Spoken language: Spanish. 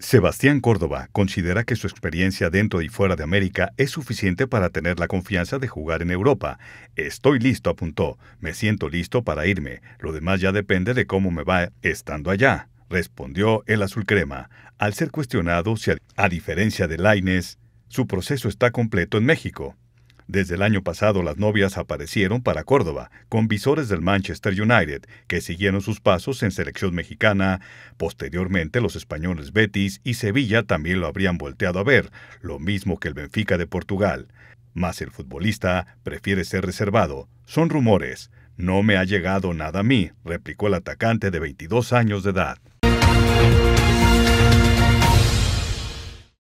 Sebastián Córdoba considera que su experiencia dentro y fuera de América es suficiente para tener la confianza de jugar en Europa. Estoy listo, apuntó. Me siento listo para irme. Lo demás ya depende de cómo me va estando allá, respondió el azul crema. Al ser cuestionado si a, a diferencia de Laines, su proceso está completo en México. Desde el año pasado las novias aparecieron para Córdoba con visores del Manchester United, que siguieron sus pasos en selección mexicana. Posteriormente los españoles Betis y Sevilla también lo habrían volteado a ver, lo mismo que el Benfica de Portugal. Mas el futbolista prefiere ser reservado. Son rumores. No me ha llegado nada a mí, replicó el atacante de 22 años de edad.